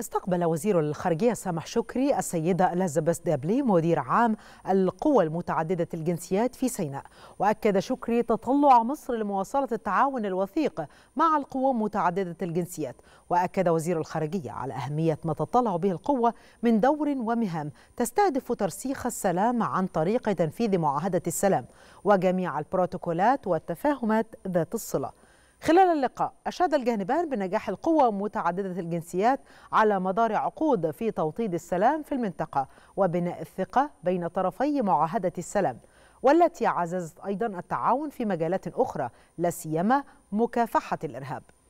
استقبل وزير الخارجية سامح شكري السيدة إليزابيث دابلي مدير عام القوى المتعددة الجنسيات في سيناء وأكد شكري تطلع مصر لمواصلة التعاون الوثيق مع القوى متعددة الجنسيات وأكد وزير الخارجية على أهمية ما تطلع به القوة من دور ومهام تستهدف ترسيخ السلام عن طريق تنفيذ معاهدة السلام وجميع البروتوكولات والتفاهمات ذات الصلة خلال اللقاء أشاد الجانبان بنجاح القوى متعددة الجنسيات على مدار عقود في توطيد السلام في المنطقة وبناء الثقة بين طرفي معاهدة السلام والتي عززت أيضا التعاون في مجالات أخرى لا سيما مكافحة الإرهاب